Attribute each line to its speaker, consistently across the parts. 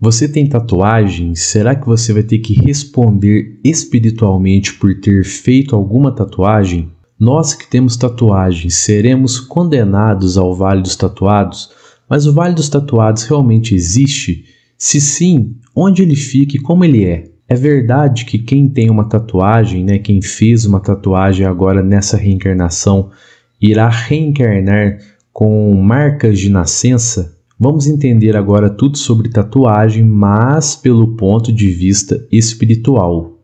Speaker 1: Você tem tatuagem? Será que você vai ter que responder espiritualmente por ter feito alguma tatuagem? Nós que temos tatuagem seremos condenados ao Vale dos Tatuados? Mas o Vale dos Tatuados realmente existe? Se sim, onde ele fica e como ele é? É verdade que quem tem uma tatuagem, né, quem fez uma tatuagem agora nessa reencarnação, irá reencarnar com marcas de nascença? Vamos entender agora tudo sobre tatuagem, mas pelo ponto de vista espiritual.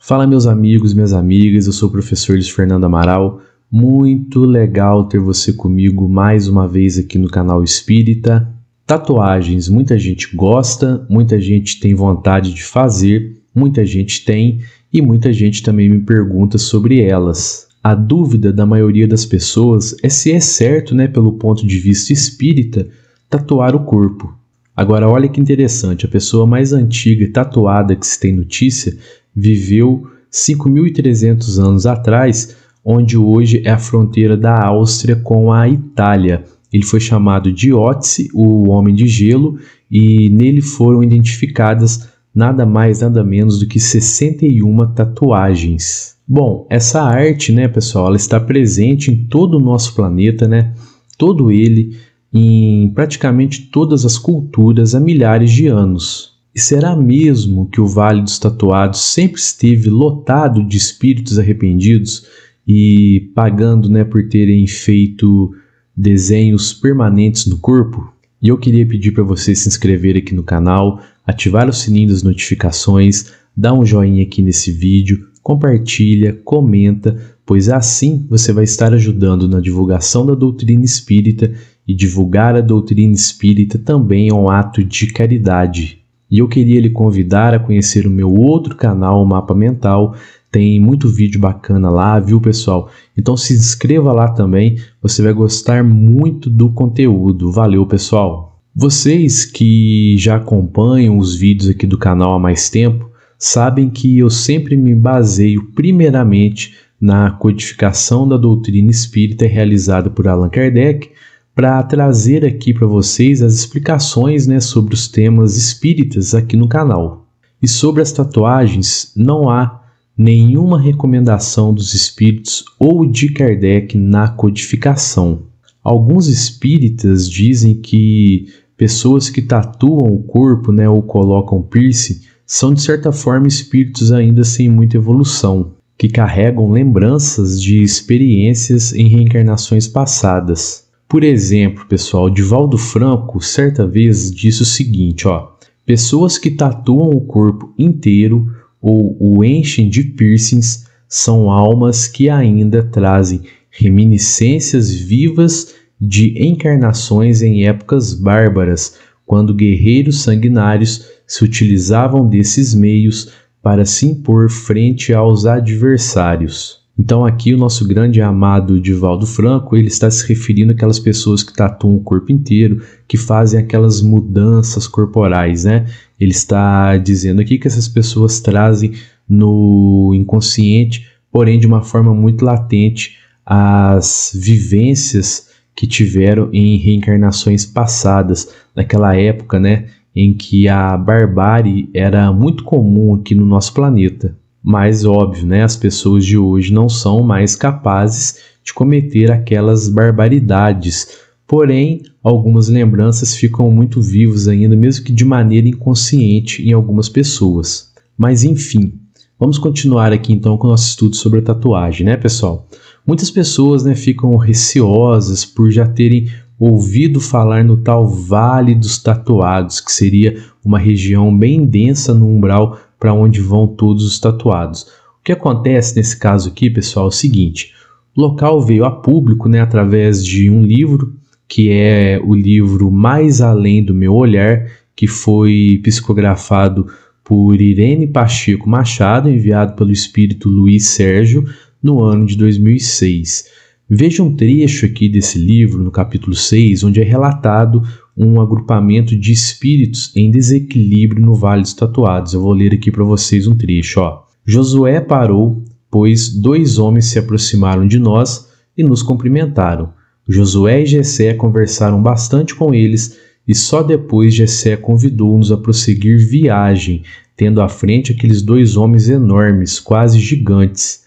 Speaker 1: Fala, meus amigos, minhas amigas, eu sou o professor Luiz Fernando Amaral. Muito legal ter você comigo mais uma vez aqui no canal Espírita. Tatuagens, muita gente gosta, muita gente tem vontade de fazer, muita gente tem e muita gente também me pergunta sobre elas. A dúvida da maioria das pessoas é se é certo, né, pelo ponto de vista espírita, tatuar o corpo. Agora, olha que interessante: a pessoa mais antiga e tatuada que se tem notícia viveu 5.300 anos atrás, onde hoje é a fronteira da Áustria com a Itália. Ele foi chamado de Otzi, o Homem de Gelo, e nele foram identificadas nada mais, nada menos do que 61 tatuagens. Bom, essa arte, né, pessoal, ela está presente em todo o nosso planeta, né? Todo ele, em praticamente todas as culturas há milhares de anos. E será mesmo que o Vale dos Tatuados sempre esteve lotado de espíritos arrependidos e pagando, né, por terem feito desenhos permanentes no corpo? E eu queria pedir para você se inscrever aqui no canal, ativar o sininho das notificações, dar um joinha aqui nesse vídeo compartilha, comenta, pois assim você vai estar ajudando na divulgação da doutrina espírita e divulgar a doutrina espírita também é um ato de caridade. E eu queria lhe convidar a conhecer o meu outro canal, o Mapa Mental. Tem muito vídeo bacana lá, viu, pessoal? Então se inscreva lá também, você vai gostar muito do conteúdo. Valeu, pessoal! Vocês que já acompanham os vídeos aqui do canal há mais tempo, sabem que eu sempre me baseio primeiramente na codificação da doutrina espírita realizada por Allan Kardec para trazer aqui para vocês as explicações né, sobre os temas espíritas aqui no canal. E sobre as tatuagens, não há nenhuma recomendação dos espíritos ou de Kardec na codificação. Alguns espíritas dizem que pessoas que tatuam o corpo né, ou colocam piercing são de certa forma espíritos ainda sem muita evolução, que carregam lembranças de experiências em reencarnações passadas. Por exemplo, pessoal, Divaldo Franco certa vez disse o seguinte, ó: Pessoas que tatuam o corpo inteiro ou o enchem de piercings são almas que ainda trazem reminiscências vivas de encarnações em épocas bárbaras, quando guerreiros sanguinários se utilizavam desses meios para se impor frente aos adversários. Então aqui o nosso grande amado Divaldo Franco, ele está se referindo àquelas pessoas que tatuam o corpo inteiro, que fazem aquelas mudanças corporais, né? Ele está dizendo aqui que essas pessoas trazem no inconsciente, porém de uma forma muito latente, as vivências que tiveram em reencarnações passadas, naquela época, né, em que a barbárie era muito comum aqui no nosso planeta. Mas óbvio, né, as pessoas de hoje não são mais capazes de cometer aquelas barbaridades. Porém, algumas lembranças ficam muito vivas ainda, mesmo que de maneira inconsciente em algumas pessoas. Mas enfim, vamos continuar aqui então com o nosso estudo sobre a tatuagem, né, pessoal? Muitas pessoas né, ficam receosas por já terem ouvido falar no tal Vale dos Tatuados, que seria uma região bem densa no umbral para onde vão todos os tatuados. O que acontece nesse caso aqui, pessoal, é o seguinte: o local veio a público né, através de um livro, que é o livro Mais Além do Meu Olhar, que foi psicografado por Irene Pacheco Machado, enviado pelo espírito Luiz Sérgio no ano de 2006. Veja um trecho aqui desse livro, no capítulo 6, onde é relatado um agrupamento de espíritos em desequilíbrio no Vale dos Tatuados. Eu vou ler aqui para vocês um trecho. Ó. Josué parou, pois dois homens se aproximaram de nós e nos cumprimentaram. Josué e Jessé conversaram bastante com eles e só depois Jessé convidou-nos a prosseguir viagem, tendo à frente aqueles dois homens enormes, quase gigantes.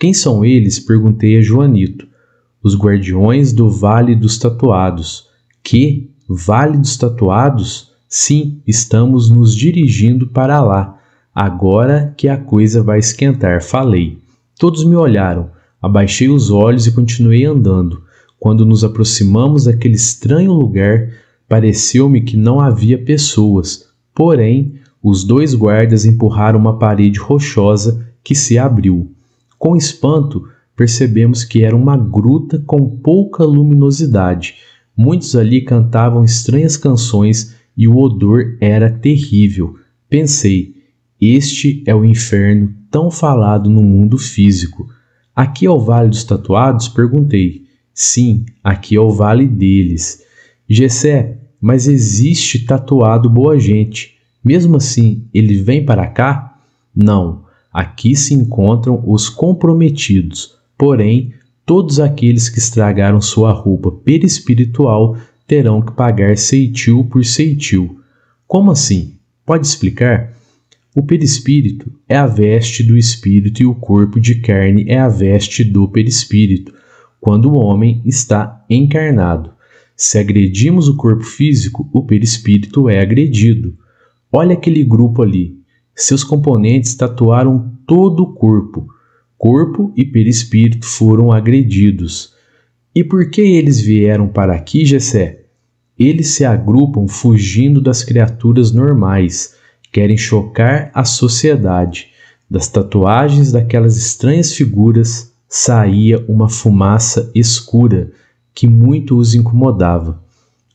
Speaker 1: Quem são eles? perguntei a Joanito os guardiões do Vale dos Tatuados. Que Vale dos Tatuados? Sim, estamos nos dirigindo para lá. Agora que a coisa vai esquentar, falei. Todos me olharam. Abaixei os olhos e continuei andando. Quando nos aproximamos daquele estranho lugar, pareceu-me que não havia pessoas. Porém, os dois guardas empurraram uma parede rochosa que se abriu. Com espanto, percebemos que era uma gruta com pouca luminosidade. Muitos ali cantavam estranhas canções e o odor era terrível. Pensei, este é o inferno tão falado no mundo físico. Aqui é o Vale dos Tatuados? Perguntei. Sim, aqui é o Vale deles. Gessé, mas existe tatuado boa gente. Mesmo assim, ele vem para cá? Não, aqui se encontram os comprometidos, Porém, todos aqueles que estragaram sua roupa perispiritual terão que pagar ceitil por ceitil. Como assim? Pode explicar? O perispírito é a veste do espírito e o corpo de carne é a veste do perispírito, quando o homem está encarnado. Se agredimos o corpo físico, o perispírito é agredido. Olha aquele grupo ali. Seus componentes tatuaram todo o corpo, corpo e perispírito foram agredidos. E por que eles vieram para aqui, Jessé? Eles se agrupam fugindo das criaturas normais, querem chocar a sociedade. Das tatuagens daquelas estranhas figuras saía uma fumaça escura que muito os incomodava.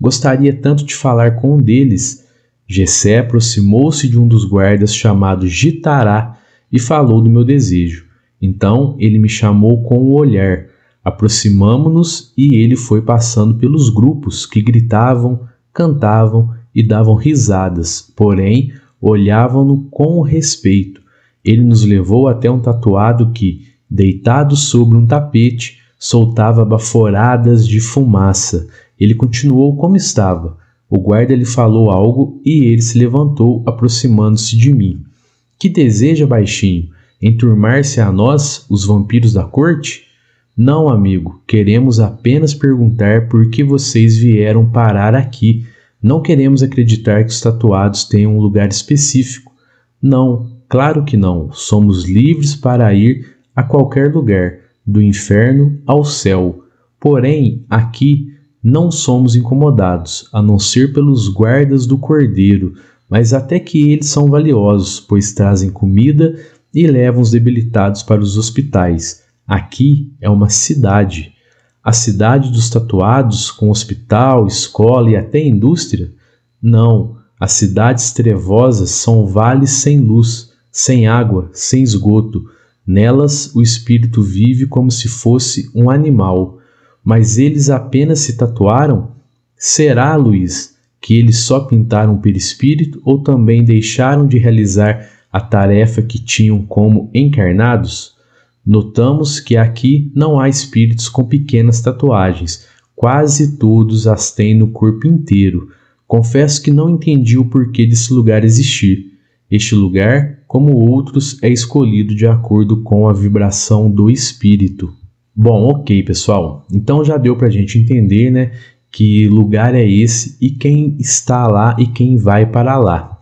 Speaker 1: Gostaria tanto de falar com um deles. Jessé aproximou-se de um dos guardas chamado Gitará e falou do meu desejo. Então ele me chamou com o olhar. Aproximamo-nos e ele foi passando pelos grupos que gritavam, cantavam e davam risadas, porém olhavam-no com respeito. Ele nos levou até um tatuado que, deitado sobre um tapete, soltava baforadas de fumaça. Ele continuou como estava. O guarda lhe falou algo e ele se levantou, aproximando-se de mim. Que deseja, baixinho? enturmar-se a nós, os vampiros da corte? Não, amigo, queremos apenas perguntar por que vocês vieram parar aqui. Não queremos acreditar que os tatuados tenham um lugar específico. Não, claro que não. Somos livres para ir a qualquer lugar, do inferno ao céu. Porém, aqui não somos incomodados, a não ser pelos guardas do cordeiro, mas até que eles são valiosos, pois trazem comida, e levam os debilitados para os hospitais. Aqui é uma cidade. A cidade dos tatuados, com hospital, escola e até indústria? Não. As cidades trevosas são vales sem luz, sem água, sem esgoto. Nelas o espírito vive como se fosse um animal. Mas eles apenas se tatuaram? Será, Luiz, que eles só pintaram o perispírito ou também deixaram de realizar a tarefa que tinham como encarnados, notamos que aqui não há espíritos com pequenas tatuagens, quase todos as têm no corpo inteiro. Confesso que não entendi o porquê desse lugar existir. Este lugar, como outros, é escolhido de acordo com a vibração do espírito. Bom, ok, pessoal. Então já deu para a gente entender, né, que lugar é esse e quem está lá e quem vai para lá.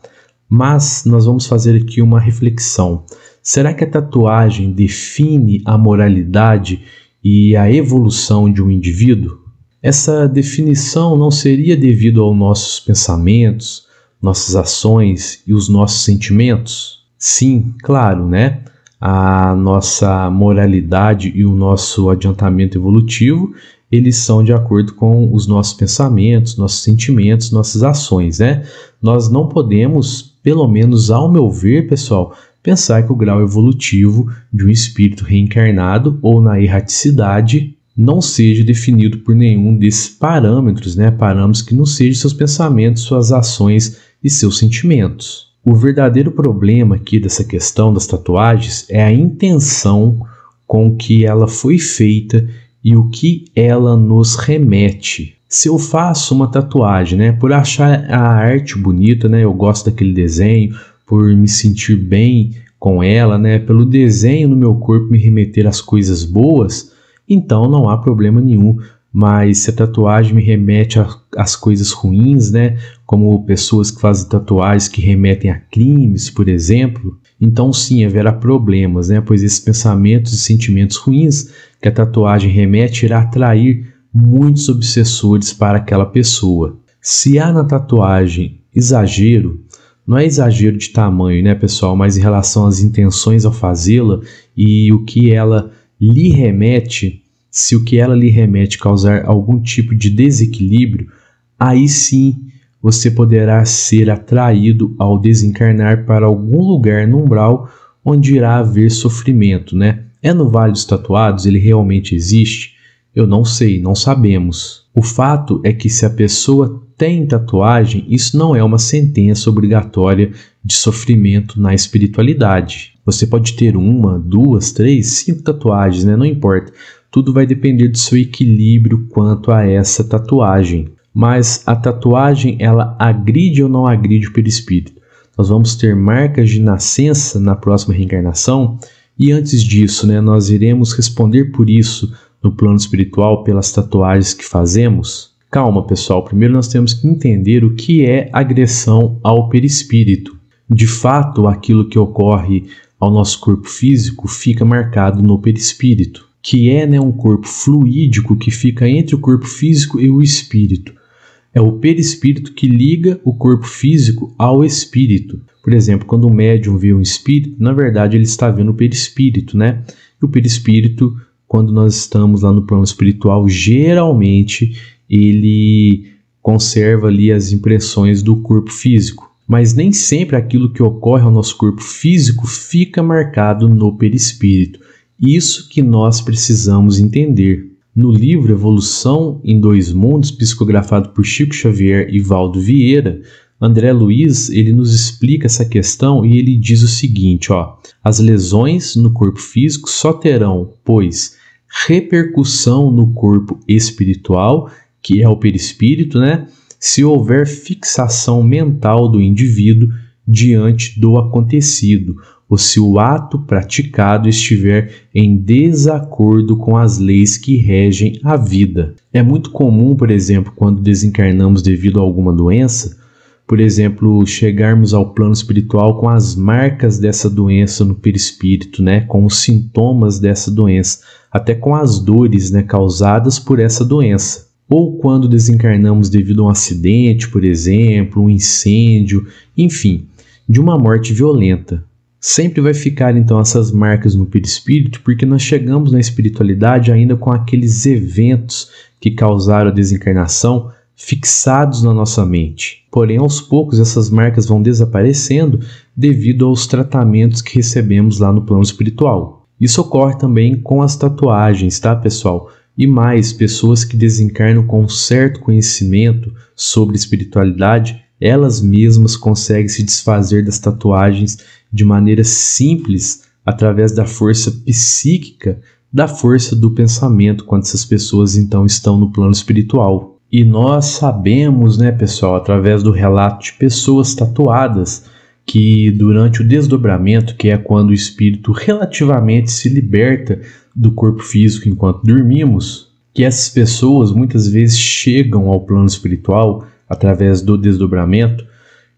Speaker 1: Mas nós vamos fazer aqui uma reflexão. Será que a tatuagem define a moralidade e a evolução de um indivíduo? Essa definição não seria devido aos nossos pensamentos, nossas ações e os nossos sentimentos? Sim, claro, né? A nossa moralidade e o nosso adiantamento evolutivo, eles são de acordo com os nossos pensamentos, nossos sentimentos, nossas ações, né? Nós não podemos pelo menos ao meu ver, pessoal, pensar que o grau evolutivo de um espírito reencarnado ou na erraticidade não seja definido por nenhum desses parâmetros, né? Parâmetros que não sejam seus pensamentos, suas ações e seus sentimentos. O verdadeiro problema aqui dessa questão das tatuagens é a intenção com que ela foi feita e o que ela nos remete se eu faço uma tatuagem, né, por achar a arte bonita, né, eu gosto daquele desenho, por me sentir bem com ela, né, pelo desenho no meu corpo me remeter às coisas boas, então não há problema nenhum. Mas se a tatuagem me remete às coisas ruins, né, como pessoas que fazem tatuagens que remetem a crimes, por exemplo, então sim haverá problemas, né, pois esses pensamentos e sentimentos ruins que a tatuagem remete irá atrair muitos obsessores para aquela pessoa. Se há na tatuagem exagero, não é exagero de tamanho, né, pessoal, mas em relação às intenções ao fazê-la e o que ela lhe remete, se o que ela lhe remete causar algum tipo de desequilíbrio, aí sim você poderá ser atraído ao desencarnar para algum lugar no umbral onde irá haver sofrimento, né? É no Vale dos Tatuados, ele realmente existe? Eu não sei, não sabemos. O fato é que se a pessoa tem tatuagem, isso não é uma sentença obrigatória de sofrimento na espiritualidade. Você pode ter uma, duas, três, cinco tatuagens, né? Não importa. Tudo vai depender do seu equilíbrio quanto a essa tatuagem. Mas a tatuagem, ela agride ou não agride o perispírito? Nós vamos ter marcas de nascença na próxima reencarnação? E antes disso, né, nós iremos responder por isso no plano espiritual pelas tatuagens que fazemos? Calma, pessoal. Primeiro nós temos que entender o que é agressão ao perispírito. De fato, aquilo que ocorre ao nosso corpo físico fica marcado no perispírito, que é né, um corpo fluídico que fica entre o corpo físico e o espírito. É o perispírito que liga o corpo físico ao espírito. Por exemplo, quando o médium vê um espírito, na verdade ele está vendo o perispírito, né? E o perispírito quando nós estamos lá no plano espiritual, geralmente ele conserva ali as impressões do corpo físico. Mas nem sempre aquilo que ocorre ao nosso corpo físico fica marcado no perispírito. Isso que nós precisamos entender. No livro Evolução em Dois Mundos, psicografado por Chico Xavier e Valdo Vieira, André Luiz ele nos explica essa questão e ele diz o seguinte: ó, as lesões no corpo físico só terão, pois, repercussão no corpo espiritual, que é o perispírito, né? Se houver fixação mental do indivíduo diante do acontecido, ou se o ato praticado estiver em desacordo com as leis que regem a vida. É muito comum, por exemplo, quando desencarnamos devido a alguma doença, por exemplo, chegarmos ao plano espiritual com as marcas dessa doença no perispírito, né, com os sintomas dessa doença, até com as dores, né, causadas por essa doença. Ou quando desencarnamos devido a um acidente, por exemplo, um incêndio, enfim, de uma morte violenta. Sempre vai ficar então essas marcas no perispírito, porque nós chegamos na espiritualidade ainda com aqueles eventos que causaram a desencarnação fixados na nossa mente. Porém, aos poucos, essas marcas vão desaparecendo devido aos tratamentos que recebemos lá no plano espiritual. Isso ocorre também com as tatuagens, tá, pessoal? E mais, pessoas que desencarnam com um certo conhecimento sobre espiritualidade, elas mesmas conseguem se desfazer das tatuagens de maneira simples através da força psíquica, da força do pensamento, quando essas pessoas então estão no plano espiritual. E nós sabemos, né, pessoal, através do relato de pessoas tatuadas, que durante o desdobramento, que é quando o espírito relativamente se liberta do corpo físico enquanto dormimos, que essas pessoas muitas vezes chegam ao plano espiritual através do desdobramento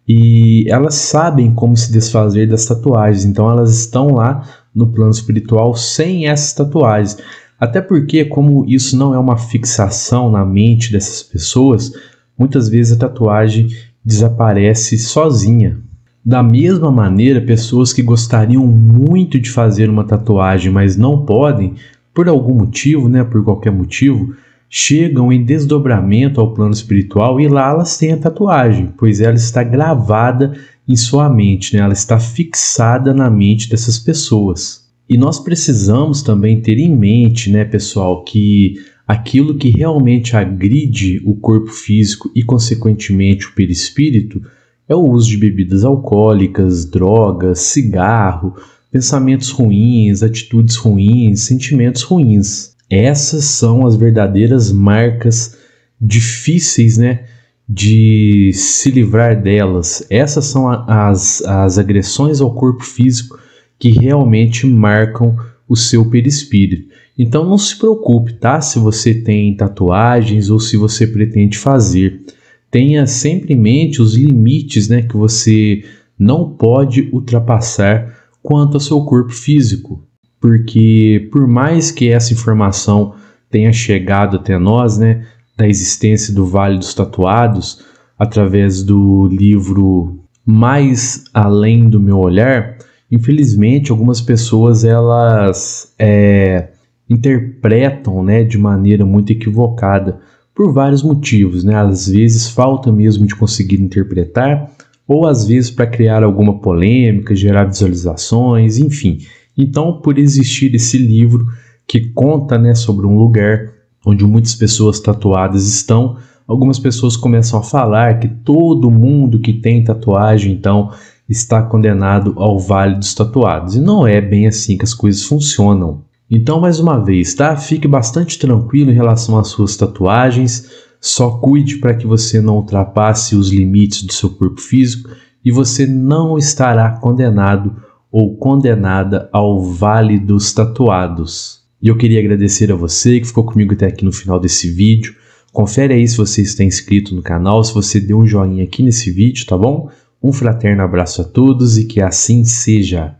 Speaker 1: e elas sabem como se desfazer das tatuagens, então elas estão lá no plano espiritual sem essas tatuagens. Até porque, como isso não é uma fixação na mente dessas pessoas, muitas vezes a tatuagem desaparece sozinha. Da mesma maneira, pessoas que gostariam muito de fazer uma tatuagem, mas não podem, por algum motivo, né, por qualquer motivo, chegam em desdobramento ao plano espiritual e lá elas têm a tatuagem, pois ela está gravada em sua mente, né? ela está fixada na mente dessas pessoas. E nós precisamos também ter em mente, né, pessoal, que aquilo que realmente agride o corpo físico e, consequentemente, o perispírito é o uso de bebidas alcoólicas, drogas, cigarro, pensamentos ruins, atitudes ruins, sentimentos ruins. Essas são as verdadeiras marcas difíceis, né? De se livrar delas. Essas são as, as agressões ao corpo físico que realmente marcam o seu perispírito. Então não se preocupe, tá? Se você tem tatuagens ou se você pretende fazer, tenha sempre em mente os limites, né, que você não pode ultrapassar quanto ao seu corpo físico, porque por mais que essa informação tenha chegado até nós, né, da existência do Vale dos Tatuados, através do livro Mais Além do Meu Olhar, infelizmente algumas pessoas elas é, interpretam né, de maneira muito equivocada por vários motivos, né? Às vezes falta mesmo de conseguir interpretar, ou às vezes para criar alguma polêmica, gerar visualizações, enfim. Então, por existir esse livro que conta, né, sobre um lugar onde muitas pessoas tatuadas estão, algumas pessoas começam a falar que todo mundo que tem tatuagem, então, está condenado ao Vale dos Tatuados. E não é bem assim que as coisas funcionam. Então, mais uma vez, tá? Fique bastante tranquilo em relação às suas tatuagens. Só cuide para que você não ultrapasse os limites do seu corpo físico e você não estará condenado ou condenada ao Vale dos Tatuados. E eu queria agradecer a você que ficou comigo até aqui no final desse vídeo. Confere aí se você está inscrito no canal, se você deu um joinha aqui nesse vídeo, tá bom? Um fraterno abraço a todos e que assim seja.